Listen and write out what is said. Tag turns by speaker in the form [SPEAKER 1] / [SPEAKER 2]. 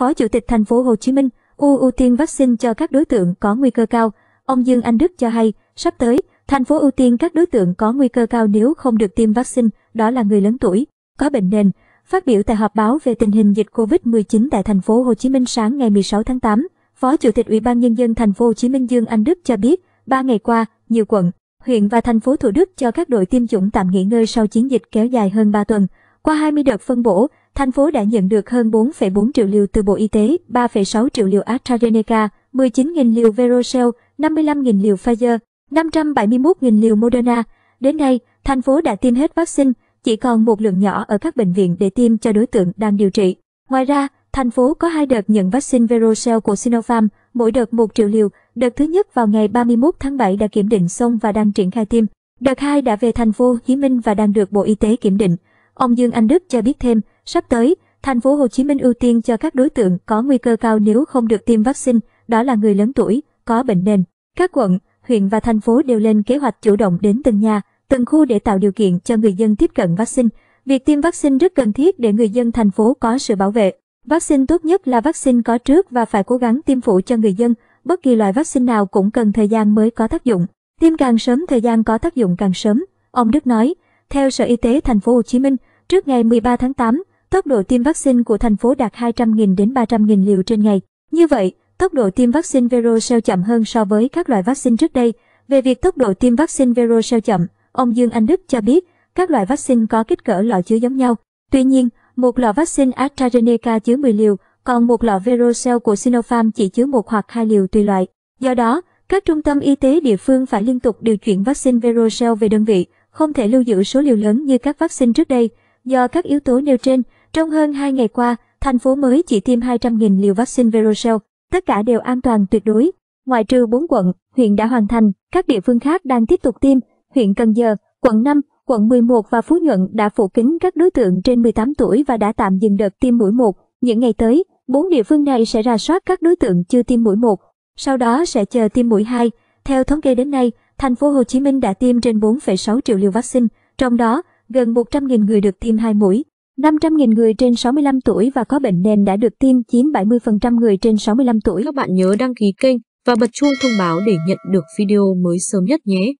[SPEAKER 1] Phó Chủ tịch thành phố Hồ Chí Minh, ưu tiên vaccine cho các đối tượng có nguy cơ cao. Ông Dương Anh Đức cho hay, sắp tới, thành phố ưu tiên các đối tượng có nguy cơ cao nếu không được tiêm vaccine, đó là người lớn tuổi, có bệnh nền. Phát biểu tại họp báo về tình hình dịch COVID-19 tại thành phố Hồ Chí Minh sáng ngày 16 tháng 8, Phó Chủ tịch Ủy ban nhân dân thành phố Hồ Chí Minh Dương Anh Đức cho biết, ba ngày qua, nhiều quận, huyện và thành phố Thủ Đức cho các đội tiêm chủng tạm nghỉ ngơi sau chiến dịch kéo dài hơn 3 tuần. Qua 20 đợt phân bổ, thành phố đã nhận được hơn 4,4 triệu liều từ Bộ Y tế, 3,6 triệu liều AstraZeneca, 19.000 liều Verocell, 55.000 liều Pfizer, 571.000 liều Moderna. Đến nay, thành phố đã tiêm hết vaccine, chỉ còn một lượng nhỏ ở các bệnh viện để tiêm cho đối tượng đang điều trị. Ngoài ra, thành phố có hai đợt nhận vaccine Verocell của Sinopharm, mỗi đợt 1 triệu liều, đợt thứ nhất vào ngày 31 tháng 7 đã kiểm định xong và đang triển khai tiêm. Đợt 2 đã về thành phố Hồ Chí Minh và đang được Bộ Y tế kiểm định. Ông Dương Anh Đức cho biết thêm, Sắp tới, thành phố Hồ Chí Minh ưu tiên cho các đối tượng có nguy cơ cao nếu không được tiêm vaccine, đó là người lớn tuổi, có bệnh nền. Các quận, huyện và thành phố đều lên kế hoạch chủ động đến từng nhà, từng khu để tạo điều kiện cho người dân tiếp cận vaccine. Việc tiêm vaccine rất cần thiết để người dân thành phố có sự bảo vệ. Vaccine tốt nhất là vaccine có trước và phải cố gắng tiêm phụ cho người dân. Bất kỳ loại vaccine nào cũng cần thời gian mới có tác dụng. Tiêm càng sớm thời gian có tác dụng càng sớm, ông Đức nói. Theo Sở Y tế Thành phố Hồ Chí Minh, trước ngày 13 tháng 8, Tốc độ tiêm vaccine của thành phố đạt 200.000 đến 300.000 liều trên ngày. Như vậy, tốc độ tiêm vaccine Verocell chậm hơn so với các loại vaccine trước đây. Về việc tốc độ tiêm vaccine Verocell chậm, ông Dương Anh Đức cho biết, các loại vaccine có kích cỡ lọ chứa giống nhau. Tuy nhiên, một lọ vaccine AstraZeneca chứa 10 liều, còn một lọ Verocell của Sinopharm chỉ chứa một hoặc hai liều tùy loại. Do đó, các trung tâm y tế địa phương phải liên tục điều chuyển vaccine Verocell về đơn vị, không thể lưu giữ số liều lớn như các vaccine trước đây. Do các yếu tố nêu trên, trong hơn 2 ngày qua, thành phố mới chỉ tiêm 200.000 liều vaccine Verocell, tất cả đều an toàn tuyệt đối. Ngoại trừ 4 quận, huyện đã hoàn thành, các địa phương khác đang tiếp tục tiêm, huyện Cần Giờ, quận 5, quận 11 và Phú Nhuận đã phủ kính các đối tượng trên 18 tuổi và đã tạm dừng đợt tiêm mũi 1. Những ngày tới, bốn địa phương này sẽ ra soát các đối tượng chưa tiêm mũi 1, sau đó sẽ chờ tiêm mũi 2. Theo thống kê đến nay, thành phố Hồ Chí Minh đã tiêm trên 4,6 triệu liều vaccine, trong đó gần 100.000 người được tiêm hai mũi. 500.000 người trên 65 tuổi và có bệnh nền đã được tiêm chiếm 70% người trên 65 tuổi. Các bạn nhớ đăng ký kênh và bật chuông thông báo để nhận được video mới sớm nhất nhé.